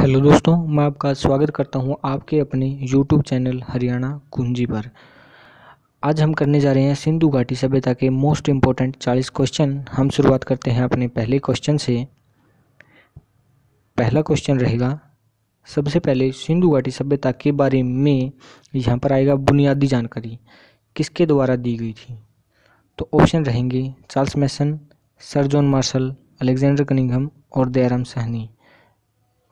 Hello दोस्तों मैं आपका स्वागत करता हूं आपके अपने यूट्यूब चैनल हरियाणा कुंजी पर आज हम करने जा रहे हैं सिंधु घाटी सभ्यता के मोस्ट इम्पोर्टेंट 40 क्वेश्चन हम शुरुआत करते हैं अपने पहले क्वेश्चन से पहला क्वेश्चन रहेगा सबसे पहले सिंधु घाटी सभ्यता के बारे में यहाँ पर आएगा बुनियादी जानकारी किसके द्वारा दी गई थी तो ऑप्शन रहेंगे Charles Masson sir John Marshall Alexander Cunningham और दयाराम सहनी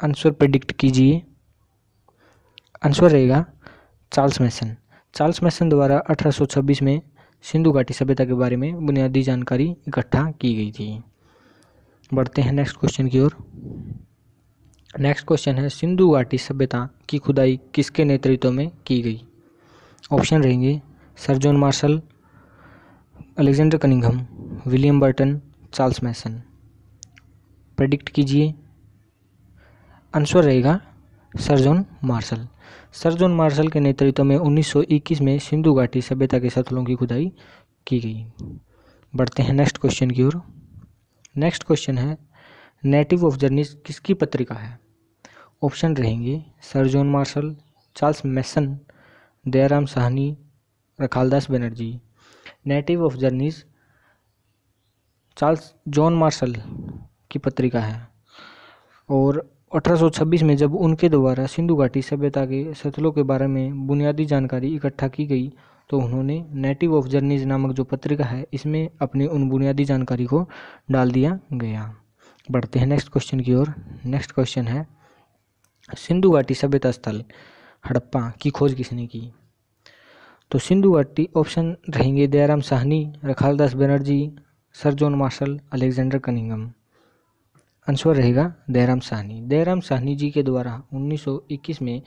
आंसर प्रेडिक्ट कीजिए आंसर रहेगा चार्ल्स मैसन चार्ल्स मैसन द्वारा 1826 में सिंधु घाटी सभ्यता के बारे में बुनियादी जानकारी इकट्ठा की गई थी बढ़ते हैं नेक्स्ट क्वेश्चन की ओर नेक्स्ट क्वेश्चन है सिंधु घाटी सभ्यता की खुदाई किसके नेतृत्व में की गई ऑप्शन रहेंगे sir John Marshall Alexander Cunningham William Burton Charles Masson predict कीजिए आंसर रहेगा sir John Marshall sir John Marshall के नेतृत्व में 1921 में सिंधु घाटी सभ्यता के सतलों की खुदाई की गई बढ़ते हैं नेक्स्ट क्वेश्चन की ओर नेक्स्ट क्वेश्चन है नेटिव ऑफ जर्नीस किसकी पत्रिका है ऑप्शन रहेंगे sir John Marshall Charles Masson Dayaram Sahni Rakhaldas Banerji native of journeys Charles John Marshall की पत्रिका है और 1826 में जब उनके द्वारा सिंधु घाटी सभ्यता के सतलों के बारे में बुनियादी जानकारी इकट्ठा की गई तो उन्होंने नेटिव ऑफ जर्नीज नामक जो पत्रिका है इसमें अपनी उन बुनियादी जानकारी को डाल दिया गया बढ़ते हैं नेक्स्ट क्वेश्चन की ओर नेक्स्ट क्वेश्चन है सिंधु घाटी सभ्यता स्थल हड़प्पा की खोज किसने की तो सिंधु घाटी ऑप्शन रहेंगे Dayaram Sahni Rakhaldas Banerji sir John Marshall Alexander Cunningham answer रहेगा दयाराम साहनी दयाराम साहनी जी के द्वारा 1921 में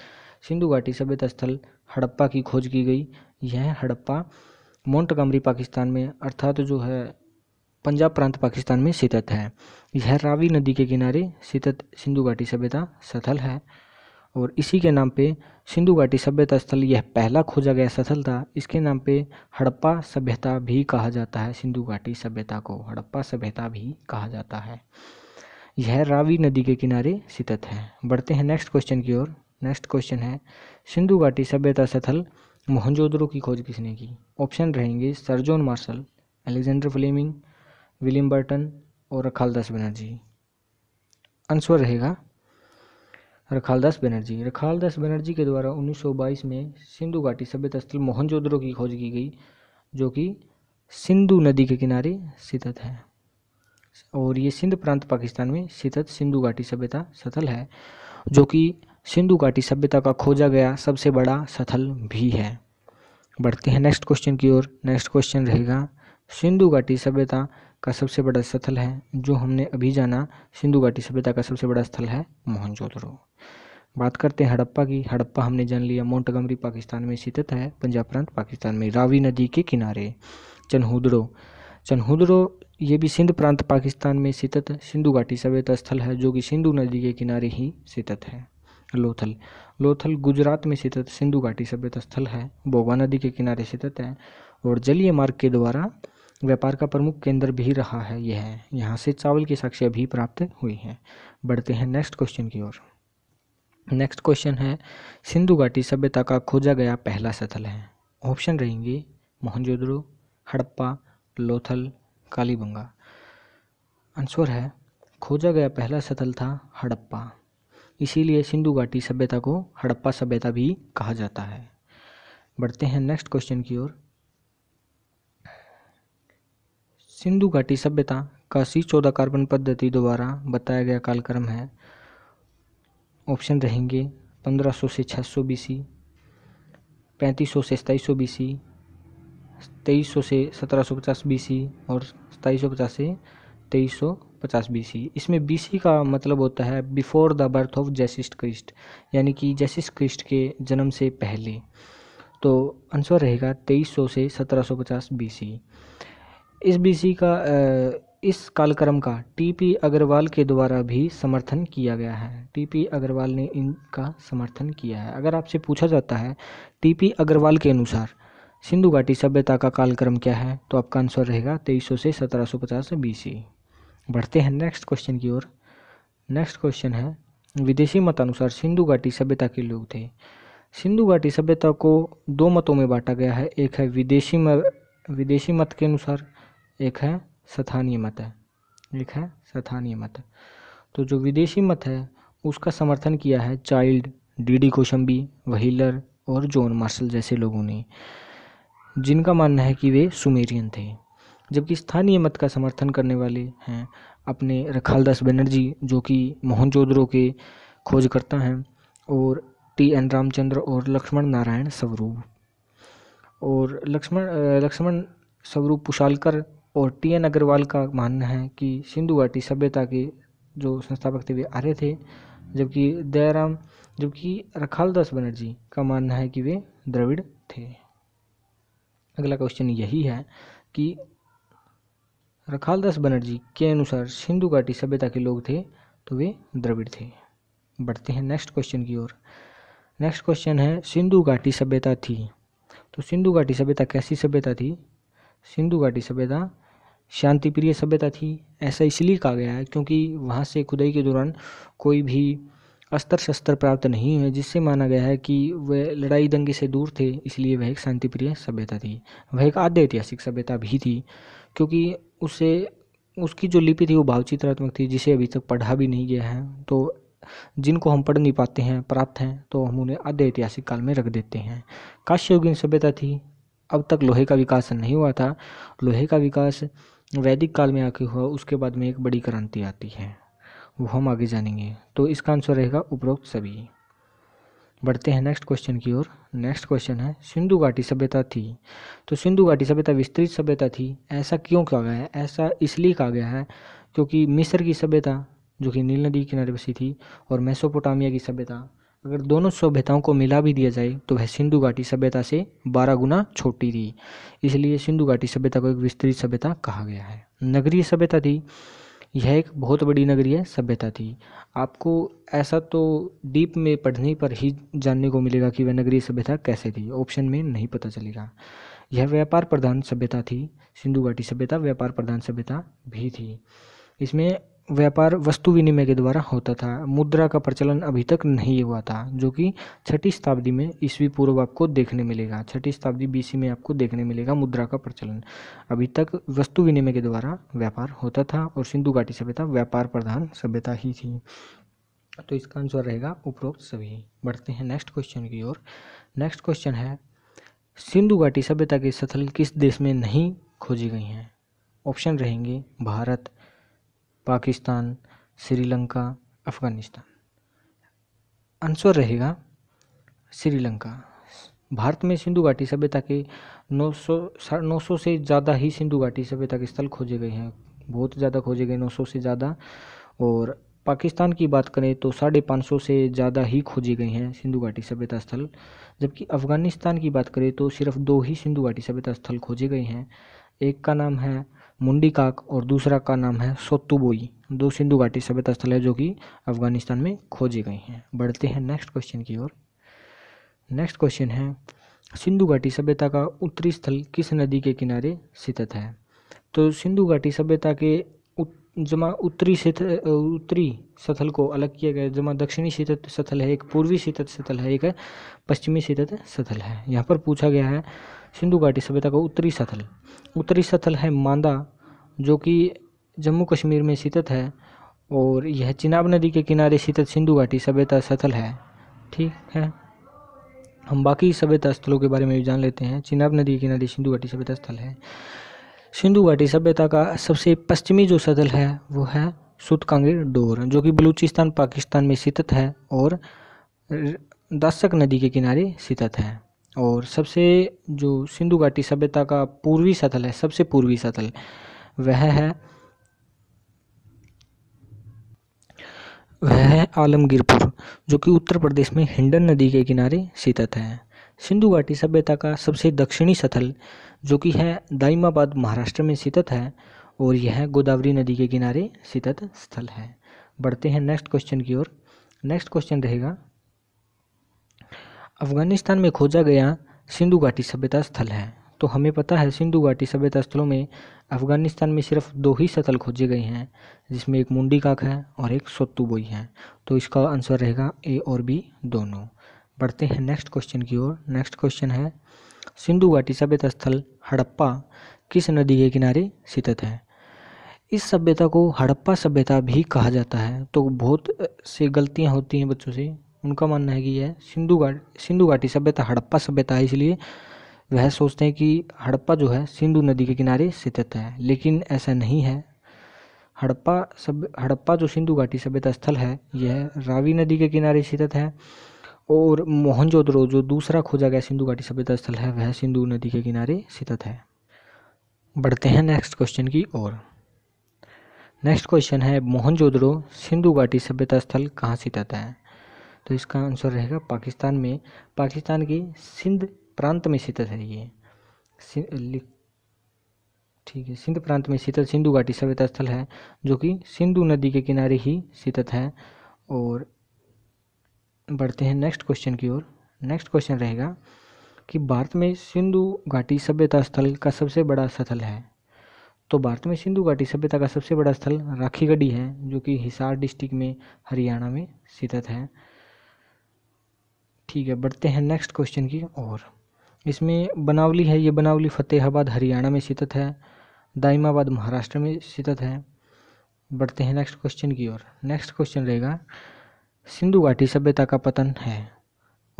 सिंधु घाटी सभ्यता स्थल हड़प्पा की खोज की गई यह हड़प्पा मोन्टगमरी पाकिस्तान में अर्थात जो है पंजाब प्रांत पाकिस्तान में स्थित है यह रावी नदी के किनारे स्थित सिंधु घाटी सभ्यता स्थल है और इसी के नाम पे सिंधु घाटी सभ्यता स्थल यह पहला खोजा गया स्थल था इसके नाम पे हड़प्पा सभ्यता भी कहा जाता है सिंधु घाटी सभ्यता को हड़प्पा सभ्यता भी कहा जाता है यह रावी नदी के किनारे स्थित है बढ़ते हैं नेक्स्ट क्वेश्चन की ओर नेक्स्ट क्वेश्चन है सिंधु घाटी सभ्यता स्थल मोहनजोदड़ो की खोज किसने की ऑप्शन रहेंगे sir John Marshall Alexander Fleming William Burton और रखालदास बनर्जी आंसर रहेगा रखालदास बनर्जी रखालदास बनर्जी के द्वारा 1922 में सिंधु घाटी सभ्यता स्थल मोहनजोदड़ो की खोज की गई जो कि सिंधु नदी के किनारे स्थित है और ये सिंध प्रांत पाकिस्तान में स्थित सिंधु घाटी सभ्यता स्थल है जो कि सिंधु घाटी सभ्यता का खोजा गया सबसे बड़ा स्थल भी है बढ़ते हैं नेक्स्ट क्वेश्चन की ओर नेक्स्ट क्वेश्चन रहेगा सिंधु घाटी सभ्यता का सबसे बड़ा स्थल है जो हमने अभी जाना सिंधु घाटी सभ्यता का सबसे बड़ा स्थल है मोहनजोदड़ो बात करते हैं हड़प्पा की हड़प्पा हमने जान लिया मोन्टगमरी पाकिस्तान में स्थित है पंजाब प्रांत पाकिस्तान में रावी नदी के किनारे चनहुदड़ो चनहुदड़ो ये भी सिंध प्रांत पाकिस्तान में स्थित सिंधु घाटी सभ्यता स्थल है जो कि सिंधु नदी के किनारे ही स्थित है लोथल लोथल गुजरात में स्थित सिंधु घाटी सभ्यता स्थल है बोगा नदी के किनारे स्थित है और जलीय मार्ग के द्वारा व्यापार का प्रमुख केंद्र भी रहा है यह है यहाँ से चावल की साक्ष्य भी प्राप्त हुई हैं बढ़ते हैं नेक्स्ट क्वेश्चन की ओर नेक्स्ट क्वेश्चन है सिंधु घाटी सभ्यता का खोजा गया पहला स्थल है ऑप्शन रहेंगे मोहनजोदड़ो हड़प्पा लोथल कालीबंगा आंसर है खोजा गया पहला स्थल था हड़प्पा इसीलिए सिंधु घाटी सभ्यता को हड़प्पा सभ्यता भी कहा जाता है बढ़ते हैं नेक्स्ट क्वेश्चन की ओर सिंधु घाटी सभ्यता का सी चौदह कार्बन पद्धति द्वारा बताया गया कालक्रम है ऑप्शन रहेंगे 1500 से 600 पैंतीस सौ से बी सी तेईस सौ से सत्रह सौ पचास बी सी और सताईस सौ पचास से तेईस सौ पचास बी सी इसमें बी सी का मतलब होता है before the birth of Jesus Christ यानी कि जैसिस क्रिस्ट के जन्म से पहले तो आंसर रहेगा तेईस सौ से सत्रह सौ पचास बी सी इस बी सी का इस कालक्रम का टी पी अग्रवाल के द्वारा भी समर्थन किया गया है टी पी अग्रवाल ने इनका समर्थन किया है अगर आपसे पूछा जाता है टी पी अग्रवाल के अनुसार सिंधु घाटी सभ्यता का कालक्रम क्या है तो आपका आंसर रहेगा तेईस से सत्रह 1750 बीसी बढ़ते हैं नेक्स्ट क्वेश्चन की ओर नेक्स्ट क्वेश्चन है विदेशी मतानुसार सिंधु घाटी सभ्यता के लोग थे सिंधु घाटी सभ्यता को दो मतों में बांटा गया है एक है विदेशी म, विदेशी मत के अनुसार एक है स्थानीय मत है एक है स्थानीय मत है। तो जो विदेशी मत है उसका समर्थन किया है चाइल्ड डीडी कोशंबी वहीलर और जॉन मार्शल जैसे लोगों ने जिनका मानना है कि वे सुमेरियन थे जबकि स्थानीय मत का समर्थन करने वाले हैं अपने रखालदास बनर्जी जो कि मोहनजोदड़ो के खोजकर्ता हैं और टी एन रामचंद्र और लक्ष्मण नारायण स्वरूप और लक्ष्मण लक्ष्मण स्वरूप पुशालकर और टी एन अग्रवाल का मानना है कि सिंधु घाटी सभ्यता के जो संस्थापक थे वे आर्य थे जबकि दयाराम जबकि रखालदास बनर्जी का मानना है कि वे द्रविड़ थे अगला क्वेश्चन यही है कि रखालदास बनर्जी के अनुसार सिंधु घाटी सभ्यता के लोग थे तो वे द्रविड़ थे बढ़ते हैं नेक्स्ट क्वेश्चन की ओर नेक्स्ट क्वेश्चन है सिंधु घाटी सभ्यता थी तो सिंधु घाटी सभ्यता कैसी सभ्यता थी सिंधु घाटी सभ्यता शांतिप्रिय सभ्यता थी ऐसा इसलिए कहा गया है क्योंकि वहाँ से खुदाई के दौरान कोई भी अस्त्र शस्त्र प्राप्त नहीं हुए जिससे माना गया है कि वे लड़ाई दंगे से दूर थे इसलिए वह एक शांतिप्रिय सभ्यता थी वह एक आद्य ऐतिहासिक सभ्यता भी थी क्योंकि उसे उसकी जो लिपि थी वो भावचित्रात्मक थी जिसे अभी तक पढ़ा भी नहीं गया है तो जिनको हम पढ़ नहीं पाते हैं प्राप्त हैं तो हम उन्हें आद्य ऐतिहासिक काल में रख देते हैं काश्ययुगीन सभ्यता थी अब तक लोहे का विकास नहीं हुआ था लोहे का विकास वैदिक काल में आके हुआ उसके बाद में एक बड़ी क्रांति आती है वो हम आगे जानेंगे तो इसका आंसर रहेगा उपरोक्त सभी बढ़ते हैं नेक्स्ट क्वेश्चन की ओर नेक्स्ट क्वेश्चन है सिंधु घाटी सभ्यता थी तो सिंधु घाटी सभ्यता विस्तृत सभ्यता थी ऐसा क्यों कहा गया है ऐसा इसलिए कहा गया है क्योंकि मिस्र की सभ्यता जो कि नील नदी किनारे बसी थी और मेसोपोटामिया की सभ्यता अगर दोनों सभ्यताओं को मिला भी दिया जाए तो वह सिंधु घाटी सभ्यता से बारह गुना छोटी थी इसलिए सिंधु घाटी सभ्यता को एक विस्तृत सभ्यता कहा गया है नगरीय सभ्यता थी यह एक बहुत बड़ी नगरीय सभ्यता थी आपको ऐसा तो डीप में पढ़ने पर ही जानने को मिलेगा कि वह नगरीय सभ्यता कैसे थी ऑप्शन में नहीं पता चलेगा यह व्यापार प्रधान सभ्यता थी सिंधु घाटी सभ्यता व्यापार प्रधान सभ्यता भी थी इसमें व्यापार वस्तु विनिमय के द्वारा होता था मुद्रा का प्रचलन अभी तक नहीं हुआ था जो कि छठी शताब्दी में ईस्वी पूर्व आपको देखने मिलेगा छठी शताब्दी बीसी में आपको देखने मिलेगा मुद्रा का प्रचलन अभी तक वस्तु विनिमय के द्वारा व्यापार होता था और सिंधु घाटी सभ्यता व्यापार प्रधान सभ्यता ही थी तो इसका आंसर रहेगा उपरोक्त सभी बढ़ते हैं नेक्स्ट क्वेश्चन की ओर नेक्स्ट क्वेश्चन है सिंधु घाटी सभ्यता के स्थल किस देश में नहीं खोजी गई हैं ऑप्शन रहेंगे भारत पाकिस्तान श्रीलंका अफ़गानिस्तान आंसर रहेगा श्रीलंका भारत में सिंधु घाटी सभ्यता के 900 900 से ज़्यादा ही सिंधु घाटी सभ्यता के स्थल खोजे गए हैं बहुत ज़्यादा खोजे गए 900 से ज़्यादा और पाकिस्तान की बात करें तो साढ़े पाँच सौ से ज़्यादा ही खोजे गए हैं सिंधु घाटी सभ्यता स्थल जबकि अफ़गानिस्तान की बात करें तो सिर्फ दो ही सिंधु घाटी सभ्यता स्थल खोजे गए हैं एक का नाम है मुंडी काक और दूसरा का नाम है सोतुबोई दो सिंधु घाटी सभ्यता स्थल है जो कि अफगानिस्तान में खोजी गई हैं बढ़ते हैं नेक्स्ट क्वेश्चन की ओर नेक्स्ट क्वेश्चन है सिंधु घाटी सभ्यता का उत्तरी स्थल किस नदी के किनारे स्थित है तो सिंधु घाटी सभ्यता के जमा उत्तरी उत्तरी सथल को अलग किया गया जमा दक्षिणी शीतत सथल है एक पूर्वी शीतत सथल है एक पश्चिमी शीतत सथल है यहाँ पर पूछा गया है सिंधु घाटी सभ्यता का उत्तरी सथल उत्तरी सथल है मांदा जो कि जम्मू कश्मीर में स्थित है और यह चिनाब नदी के किनारे स्थित सिंधु घाटी सभ्यता स्थल है ठीक है हम बाकी सभ्यता स्थलों के बारे में भी जान लेते हैं चिनाब नदी के किनारे सिंधु घाटी सभ्यता स्थल है सिंधु घाटी सभ्यता का सबसे पश्चिमी जो स्थल है वो है सुतकांगी डोर जो कि बलूचिस्तान पाकिस्तान में स्थित है और दासक नदी के किनारे स्थित है और सबसे जो सिंधु घाटी सभ्यता का पूर्वी स्थल है सबसे पूर्वी स्थल वह है वह है आलमगीरपुर जो कि उत्तर प्रदेश में हिंडन नदी के किनारे स्थित है सिंधु घाटी सभ्यता का सबसे दक्षिणी स्थल जो कि है दाइमाबाद महाराष्ट्र में स्थित है और यह गोदावरी नदी के किनारे स्थित स्थल है बढ़ते हैं नेक्स्ट क्वेश्चन की ओर नेक्स्ट क्वेश्चन रहेगा अफगानिस्तान में खोजा गया सिंधु घाटी सभ्यता स्थल है तो हमें पता है सिंधु घाटी सभ्यता स्थलों में अफगानिस्तान में सिर्फ दो ही शतल खोजे गए हैं जिसमें एक मुंडी काक है और एक बोई है तो इसका आंसर रहेगा ए और बी दोनों बढ़ते हैं नेक्स्ट क्वेश्चन की ओर नेक्स्ट क्वेश्चन है सिंधु घाटी सभ्यता स्थल हड़प्पा किस नदी के किनारे स्थित है इस सभ्यता को हड़प्पा सभ्यता भी कहा जाता है तो बहुत से गलतियाँ होती हैं बच्चों से उनका मानना है कि यह सिंधु घाट सिंधु घाटी सभ्यता हड़प्पा सभ्यता है इसलिए वह सोचते हैं कि हड़प्पा जो है सिंधु नदी के किनारे स्थित है लेकिन ऐसा नहीं है हड़प्पा सब हड़प्पा जो सिंधु घाटी सभ्यता स्थल है यह रावी नदी के किनारे स्थित है और मोहनजोदड़ो जो दूसरा खोजा गया सिंधु घाटी सभ्यता स्थल है वह सिंधु नदी के किनारे स्थित है बढ़ते हैं नेक्स्ट क्वेश्चन की ओर नेक्स्ट क्वेश्चन है मोहनजोदड़ो सिंधु घाटी सभ्यता स्थल कहाँ स्थित है तो इसका आंसर रहेगा पाकिस्तान में पाकिस्तान के सिंध प्रांत में स्थित है ये ठीक है सिंध प्रांत में स्थित सिंधु घाटी सभ्यता स्थल है जो कि सिंधु नदी के किनारे ही स्थित है और बढ़ते हैं नेक्स्ट क्वेश्चन की ओर नेक्स्ट क्वेश्चन रहेगा कि भारत में सिंधु घाटी सभ्यता स्थल का सबसे बड़ा स्थल है तो भारत में सिंधु घाटी सभ्यता का सबसे बड़ा स्थल राखीगढ़ी है जो कि हिसार डिस्ट्रिक्ट में हरियाणा में स्थित है ठीक है बढ़ते हैं नेक्स्ट क्वेश्चन की ओर इसमें बनावली है ये बनावली फ़तेहाबाद हरियाणा में स्थित है दाइमाबाद महाराष्ट्र में स्थित है बढ़ते हैं नेक्स्ट क्वेश्चन की ओर नेक्स्ट क्वेश्चन रहेगा सिंधु घाटी सभ्यता का पतन है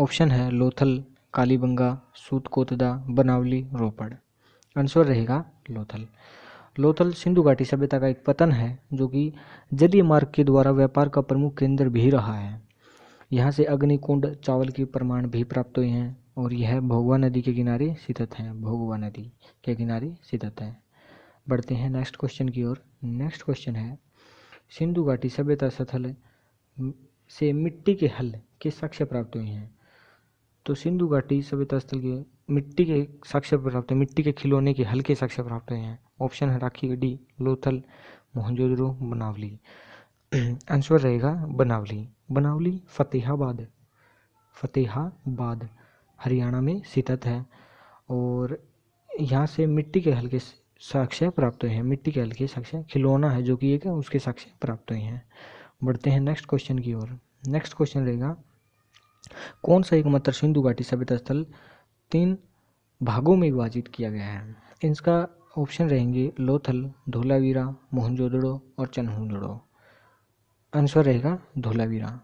ऑप्शन है लोथल कालीबंगा सूतकोतदा बनावली रोपड़ आंसर रहेगा लोथल लोथल सिंधु घाटी सभ्यता का एक पतन है जो कि जलीय मार्ग के द्वारा व्यापार का प्रमुख केंद्र भी रहा है यहाँ से अग्निकुंड चावल के प्रमाण भी प्राप्त हुए हैं और यह भोगवा नदी के किनारे स्थित है भोगवा नदी के किनारे स्थित है बढ़ते हैं नेक्स्ट क्वेश्चन की ओर नेक्स्ट क्वेश्चन है सिंधु घाटी सभ्यता स्थल से मिट्टी के हल के साक्ष्य प्राप्त हुए हैं तो सिंधु घाटी सभ्यता स्थल के मिट्टी के साक्ष्य प्राप्त हुए मिट्टी के खिलौने के हल के साक्ष्य प्राप्त हुए हैं ऑप्शन है राखी गड्डी लोथल मोहनजोदड़ो बनावली आंसर रहेगा बनावली बनावली फतेहाबाद फतेहाबाद हरियाणा में स्थित है और यहाँ से मिट्टी के हल्के साक्ष्य प्राप्त हुए हैं मिट्टी के हल्के साक्ष्य खिलौना है जो कि एक है उसके साक्ष्य प्राप्त हुए हैं बढ़ते हैं नेक्स्ट क्वेश्चन की ओर नेक्स्ट क्वेश्चन रहेगा कौन सा एकमात्र सिंधु घाटी सभ्यता स्थल तीन भागों में विभाजित किया गया है इसका ऑप्शन रहेंगे लोथल धोलावीरा मोहनजोदड़ो और चन्हूदड़ो आंसर रहेगा धोलावीरा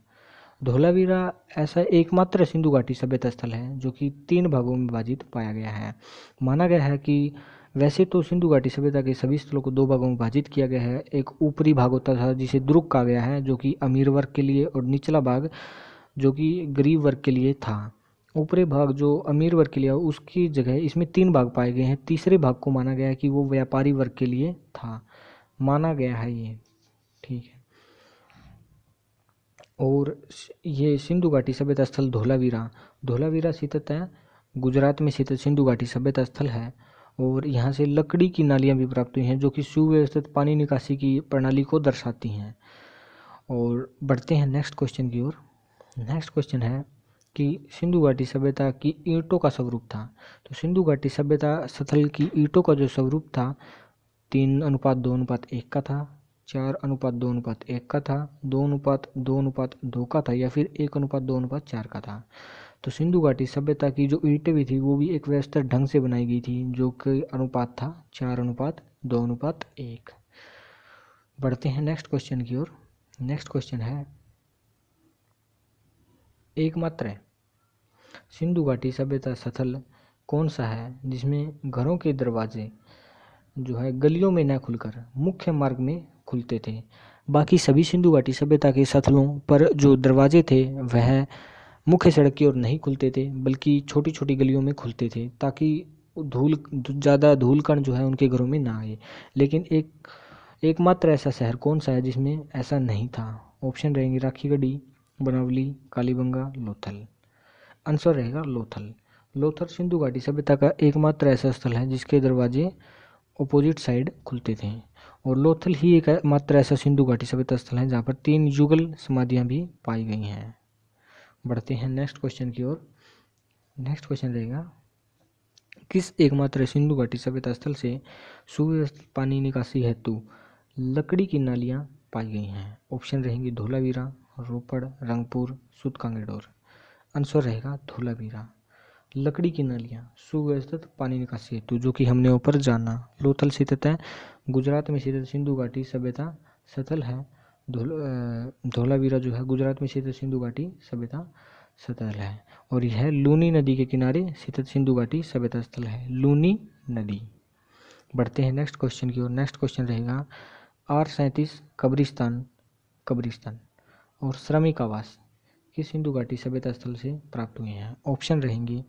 धोलावीरा ऐसा एकमात्र सिंधु घाटी सभ्यता स्थल है जो कि तीन भागों में विभाजित पाया गया है माना गया है कि वैसे तो सिंधु घाटी सभ्यता के सभी स्थलों को दो भागों में विभाजित किया गया है एक ऊपरी भाग होता था जिसे द्रुक कहा गया है जो कि अमीर वर्ग के लिए और निचला भाग जो कि गरीब वर्ग के लिए था ऊपरी भाग जो अमीर वर्ग के लिए उसकी जगह इसमें तीन भाग पाए गए हैं तीसरे भाग को माना गया है कि वो व्यापारी वर्ग के लिए था माना गया है ये ठीक है और ये सिंधु घाटी सभ्यता स्थल धोलावीरा धोलावीरा स्थित है गुजरात में स्थित सिंधु घाटी सभ्यता स्थल है और यहाँ से लकड़ी की नालियाँ भी प्राप्त हुई हैं जो कि सुव्यवस्थित पानी निकासी की प्रणाली को दर्शाती हैं और बढ़ते हैं नेक्स्ट क्वेश्चन की ओर नेक्स्ट क्वेश्चन है कि सिंधु घाटी सभ्यता की ईंटों का स्वरूप था तो सिंधु घाटी सभ्यता स्थल की ईंटों का जो स्वरूप था तीन अनुपात दो अनुपात एक का था चार अनुपात दो अनुपात एक का था दो अनुपात दो अनुपात दो का था या फिर एक अनुपात दो अनुपात चार का था तो सिंधु घाटी सभ्यता की जो ईंटें भी थी वो भी एक व्यवस्थित ढंग से बनाई गई थी जो कि अनुपात था चार अनुपात दो अनुपात एक बढ़ते हैं नेक्स्ट क्वेश्चन की ओर नेक्स्ट क्वेश्चन है एकमात्र सिंधु घाटी सभ्यता स्थल कौन सा है जिसमें घरों के दरवाजे जो है गलियों में न खुलकर मुख्य मार्ग में खुलते थे बाकी सभी सिंधु घाटी सभ्यता के सथलों पर जो दरवाजे थे वह मुख्य सड़क की ओर नहीं खुलते थे बल्कि छोटी छोटी गलियों में खुलते थे ताकि धूल ज़्यादा धूल कण जो है उनके घरों में ना आए लेकिन एक एकमात्र ऐसा शहर कौन सा है जिसमें ऐसा नहीं था ऑप्शन रहेंगे राखी गढ़ी बनावली कालीबंगा लोथल आंसर रहेगा लोथल लोथल सिंधु घाटी सभ्यता का एकमात्र ऐसा स्थल है जिसके दरवाजे अपोजिट साइड खुलते थे और लोथल ही एक मात्र ऐसा सिंधु घाटी सभ्यता स्थल है जहाँ पर तीन युगल समाधियाँ भी पाई गई हैं बढ़ते हैं नेक्स्ट क्वेश्चन की ओर नेक्स्ट क्वेश्चन रहेगा किस एकमात्र सिंधु घाटी सभ्यता स्थल से सुव्यवस्थित पानी निकासी हेतु लकड़ी की नालियाँ पाई गई हैं ऑप्शन रहेंगी धोलावीरा रोपड़ रंगपुर सुद कांगेडोर आंसर रहेगा धोलावीरा लकड़ी की नालियाँ सुव्यवस्थित पानी निकासी हेतु जो कि हमने ऊपर जाना लोथल स्थित है गुजरात में स्थित सिंधु घाटी सभ्यता सतल है धोलावीरा जो है गुजरात में स्थित सिंधु घाटी सभ्यता स्थल है और यह लूनी नदी के किनारे स्थित सिंधु घाटी सभ्यता स्थल है लूनी नदी बढ़ते हैं नेक्स्ट क्वेश्चन की ओर नेक्स्ट क्वेश्चन रहेगा आर सैंतीस कब्रिस्तान कब्रिस्तान और श्रमिक आवास किस सिंधु घाटी सभ्यता स्थल से प्राप्त हुए हैं ऑप्शन रहेंगे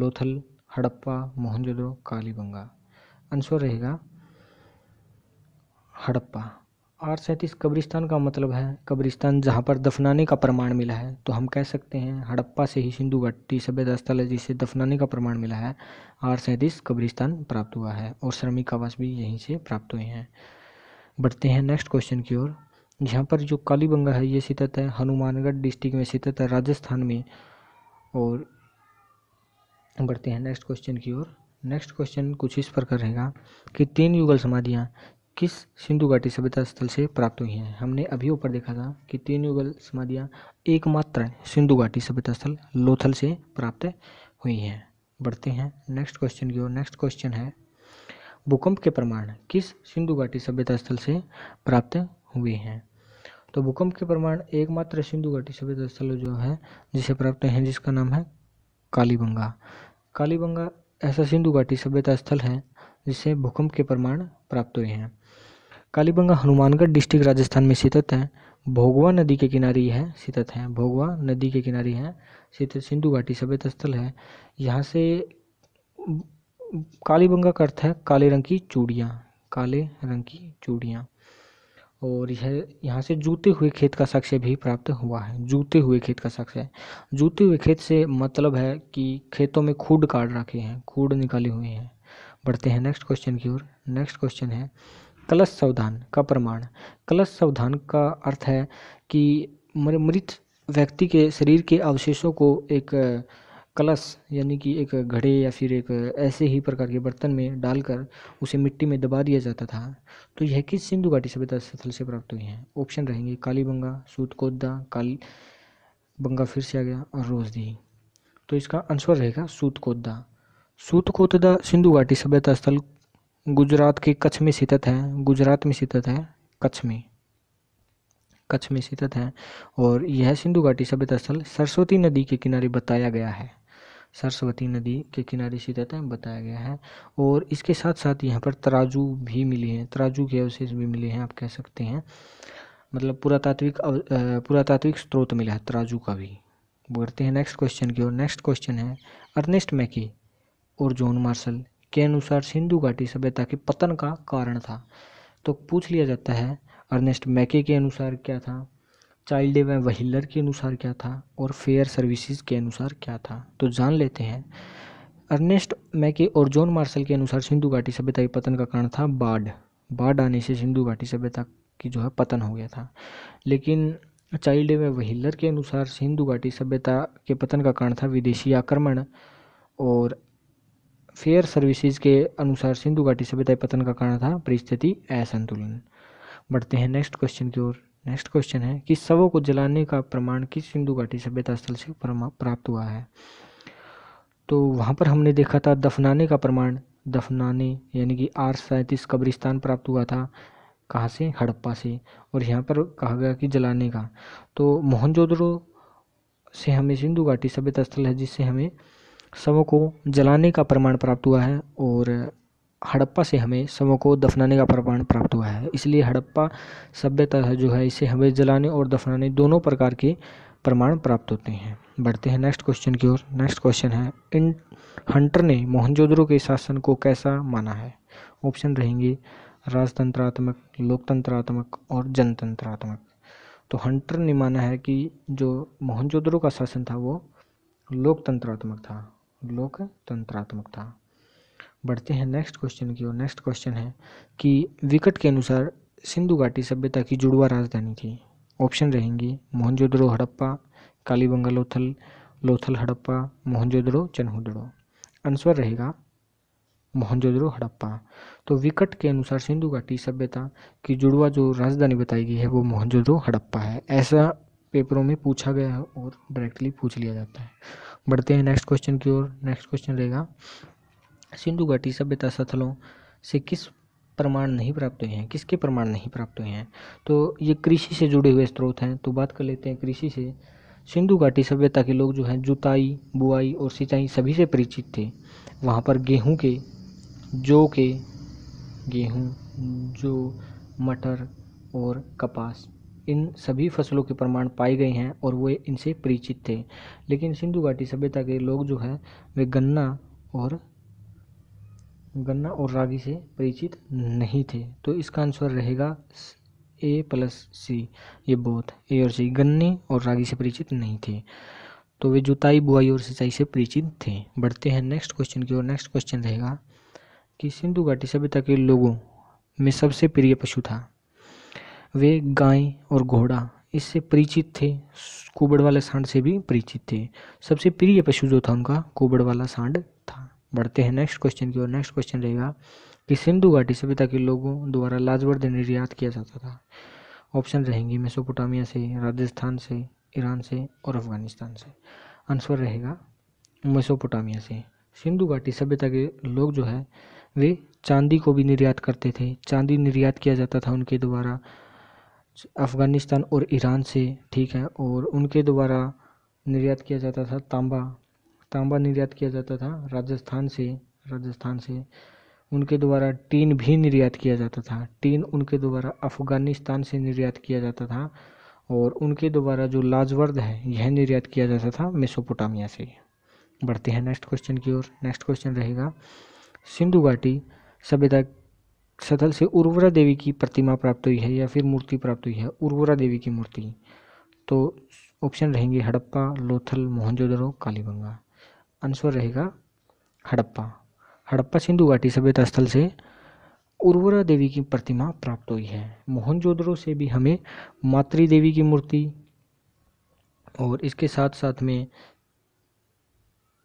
लोथल हड़प्पा मोहनजोदड़ो कालीबंगा आंसर रहेगा हड़प्पा आठ सैंतीस कब्रिस्तान का मतलब है कब्रिस्तान जहाँ पर दफनाने का प्रमाण मिला है तो हम कह सकते हैं हड़प्पा से ही सिंधु घाटी सभ्यता स्थल जिसे दफनाने का प्रमाण मिला है आठ सैंतीस कब्रिस्तान प्राप्त हुआ है और श्रमिक आवास भी यहीं से प्राप्त हुए हैं बढ़ते हैं नेक्स्ट क्वेश्चन की ओर यहाँ पर जो कालीबंगा है ये स्थित है हनुमानगढ़ डिस्ट्रिक्ट में स्थित है राजस्थान में और बढ़ते हैं नेक्स्ट क्वेश्चन की ओर नेक्स्ट क्वेश्चन कुछ इस प्रकार रहेगा कि तीन युगल समाधियाँ किस सिंधु घाटी सभ्यता स्थल से प्राप्त हुई हैं हमने अभी ऊपर देखा था कि तीन युगल समाधियाँ एकमात्र सिंधु घाटी सभ्यता स्थल लोथल से प्राप्त हुई हैं बढ़ते हैं नेक्स्ट क्वेश्चन की ओर नेक्स्ट क्वेश्चन है भूकंप के प्रमाण किस सिंधु घाटी सभ्यता स्थल से प्राप्त हुए हैं तो भूकंप के प्रमाण एकमात्र सिंधु घाटी सभ्यता स्थल जो है जिसे प्राप्त हैं जिसका नाम है कालीबंगा कालीबंगा ऐसा सिंधु घाटी सभ्यता स्थल है जिसे भूकंप के प्रमाण प्राप्त हुए हैं कालीबंगा हनुमानगढ़ डिस्ट्रिक्ट राजस्थान में स्थित है भोगवा नदी के किनारे है स्थित है भोगवा नदी के किनारे है स्थित सिंधु घाटी सभ्यता स्थल है यहाँ से कालीबंगा का अर्थ है काले रंग की चूड़ियाँ काले रंग की चूड़ियाँ और यह यहाँ से जूते हुए खेत का साक्ष्य भी प्राप्त हुआ है जूते हुए खेत का साक्ष्य जूते हुए खेत से मतलब है कि खेतों में खूड काट रखे हैं खूड निकाले हुए हैं बढ़ते हैं नेक्स्ट क्वेश्चन की ओर नेक्स्ट क्वेश्चन है कलश सावधान का प्रमाण कलश सावधान का अर्थ है कि मृत व्यक्ति के शरीर के अवशेषों को एक कलश यानी कि एक घड़े या फिर एक ऐसे ही प्रकार के बर्तन में डालकर उसे मिट्टी में दबा दिया जाता था तो यह किस सिंधु घाटी सभ्यता स्थल से प्राप्त हुई है ऑप्शन रहेंगे कालीबंगा सूतकोद्दा काली बंगा फिर से आ गया और रोजदी तो इसका आंसर रहेगा सूतकोद्दा सूतकोतदा सिंधु घाटी सभ्यता स्थल गुजरात के कच्छ में स्थित है गुजरात में स्थित है कच्छ में कच्छ में स्थित है और यह सिंधु घाटी सभ्यता स्थल सरस्वती नदी के किनारे बताया गया है सरस्वती नदी के किनारे स्थित है बताया गया है और इसके साथ साथ यहाँ पर तराजू भी मिले हैं तराजू के अवशेष भी मिले हैं आप कह सकते हैं मतलब पुरातात्विक पुरातात्विक स्रोत मिला है तराजू का भी बढ़ते हैं नेक्स्ट क्वेश्चन की ओर नेक्स्ट क्वेश्चन है अर्नेस्ट मैकी और जॉन मार्शल के अनुसार सिंधु घाटी सभ्यता के पतन का कारण था तो पूछ लिया जाता है अर्नेस्ट मैके के अनुसार क्या था चाइल्ड एवं वहीलर के अनुसार क्या था और फेयर सर्विसेज के अनुसार क्या था तो जान लेते हैं अर्नेस्ट मैके और जॉन मार्शल के अनुसार सिंधु घाटी सभ्यता के पतन का कारण था बाढ़ बाढ़ आने से सिंधु घाटी सभ्यता की जो है पतन हो गया था लेकिन चाइल्ड एवं वहीलर के अनुसार सिंधु घाटी सभ्यता के पतन का कारण था विदेशी आक्रमण और फेयर सर्विसेज के अनुसार सिंधु घाटी सभ्यता पतन का कारण था परिस्थिति असंतुलन बढ़ते हैं नेक्स्ट क्वेश्चन की ओर नेक्स्ट क्वेश्चन है कि शवों को जलाने का प्रमाण किस सिंधु घाटी सभ्यता स्थल से प्राप्त हुआ है तो वहाँ पर हमने देखा था दफनाने का प्रमाण दफनाने यानी कि आर सैंतीस कब्रिस्तान प्राप्त हुआ था कहाँ से हड़प्पा से और यहाँ पर कहा गया कि जलाने का तो मोहनजोदड़ो से हमें सिंधु घाटी सभ्यता स्थल है जिससे हमें शवों को जलाने का प्रमाण प्राप्त हुआ है और हड़प्पा से हमें शवों को दफनाने का प्रमाण प्राप्त हुआ है इसलिए हड़प्पा सभ्यता जो है इसे हमें जलाने और दफनाने दोनों प्रकार के प्रमाण प्राप्त होते हैं बढ़ते हैं नेक्स्ट क्वेश्चन की ओर नेक्स्ट क्वेश्चन है इन हंटर ने मोहनजोद्रो के शासन को कैसा माना है ऑप्शन रहेंगे राजतंत्रात्मक लोकतंत्रात्मक और जनतंत्रात्मक तो हंटर ने माना है कि जो मोहनजोद्रो का शासन था वो लोकतंत्रात्मक था लोकतंत्रात्मकता बढ़ते हैं नेक्स्ट क्वेश्चन की ओर नेक्स्ट क्वेश्चन है कि विकट के अनुसार सिंधु घाटी सभ्यता की जुड़वा राजधानी थी ऑप्शन रहेंगी मोहनजोदड़ो हड़प्पा कालीबंगा लोथल लोथल हड़प्पा मोहनजोदड़ो चनहुदड़ो आंसर रहेगा मोहनजोदड़ो हड़प्पा तो विकट के अनुसार सिंधु घाटी सभ्यता की जुड़वा जो राजधानी बताई गई है वो मोहनजोदड़ो हड़प्पा है ऐसा पेपरों में पूछा गया है और डायरेक्टली पूछ लिया जाता है बढ़ते हैं नेक्स्ट क्वेश्चन की ओर नेक्स्ट क्वेश्चन रहेगा सिंधु घाटी सभ्यता स्थलों से किस प्रमाण नहीं प्राप्त हुए हैं किसके प्रमाण नहीं प्राप्त हुए हैं तो ये कृषि से जुड़े हुए स्रोत हैं तो बात कर लेते हैं कृषि से सिंधु घाटी सभ्यता के लोग जो हैं जुताई बुआई और सिंचाई सभी से परिचित थे वहाँ पर गेहूँ के जौ के गेहूँ जो मटर और कपास इन सभी फसलों के प्रमाण पाए गए हैं और वे इनसे परिचित थे लेकिन सिंधु घाटी सभ्यता के लोग जो है वे गन्ना और गन्ना और रागी से परिचित नहीं थे तो इसका आंसर रहेगा ए प्लस सी ये बोथ ए और सी गन्ने और रागी से परिचित नहीं थे तो वे जुताई बुआई और सिंचाई से परिचित थे बढ़ते हैं नेक्स्ट क्वेश्चन की ओर नेक्स्ट क्वेश्चन रहेगा कि सिंधु घाटी सभ्यता के लोगों में सबसे प्रिय पशु था वे गाय और घोड़ा इससे परिचित थे कुबड़ वाला सांड से भी परिचित थे सबसे प्रिय पशु जो था उनका कुबड़ वाला सांड था बढ़ते हैं नेक्स्ट क्वेश्चन की ओर नेक्स्ट क्वेश्चन रहेगा कि सिंधु घाटी सभ्यता के लोगों द्वारा लाजवर्द निर्यात किया जाता था ऑप्शन रहेंगे मेसोपोटामिया से राजस्थान से ईरान से और अफगानिस्तान से आंसर रहेगा मेसोपोटामिया से सिंधु घाटी सभ्यता के लोग जो है वे चांदी को भी निर्यात करते थे चांदी निर्यात किया जाता था उनके द्वारा अफ़गानिस्तान और ईरान से ठीक है और उनके द्वारा निर्यात किया जाता था तांबा तांबा निर्यात किया जाता था राजस्थान से राजस्थान से उनके द्वारा टीन भी निर्यात किया जाता था टीन उनके द्वारा अफ़गानिस्तान से निर्यात किया जाता था और उनके द्वारा जो लाजवर्द है यह निर्यात किया जाता था मेसोपोटामिया से बढ़ते हैं नेक्स्ट क्वेश्चन की ओर नेक्स्ट क्वेश्चन रहेगा सिंधु घाटी सभ्यता सदल से उर्वरा देवी की प्रतिमा प्राप्त हुई है या फिर मूर्ति प्राप्त हुई है उर्वरा देवी की मूर्ति तो ऑप्शन रहेंगे हड़प्पा लोथल मोहनजोदड़ो कालीबंगा आंसर रहेगा हड़प्पा हड़प्पा सिंधु घाटी सभ्यता स्थल से उर्वरा देवी की प्रतिमा प्राप्त हुई है मोहनजोदड़ो से भी हमें मातृ देवी की मूर्ति और इसके साथ साथ में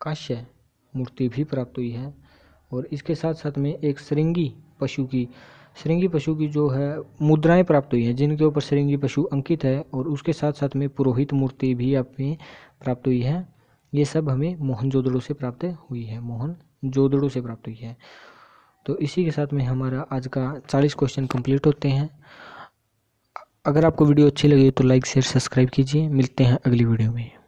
काश्य मूर्ति भी प्राप्त हुई है और इसके साथ साथ में एक श्रृंगी पशु की श्रृंगी पशु की जो है मुद्राएं प्राप्त हुई हैं जिनके ऊपर श्रृंगी पशु अंकित है और उसके साथ साथ में पुरोहित मूर्ति भी हमें प्राप्त हुई है ये सब हमें मोहन जोदड़ो से प्राप्त हुई है मोहन जोदड़ो से प्राप्त हुई है तो इसी के साथ में हमारा आज का चालीस क्वेश्चन कंप्लीट होते हैं अगर आपको वीडियो अच्छी लगी तो लाइक शेयर सब्सक्राइब कीजिए मिलते हैं अगली वीडियो में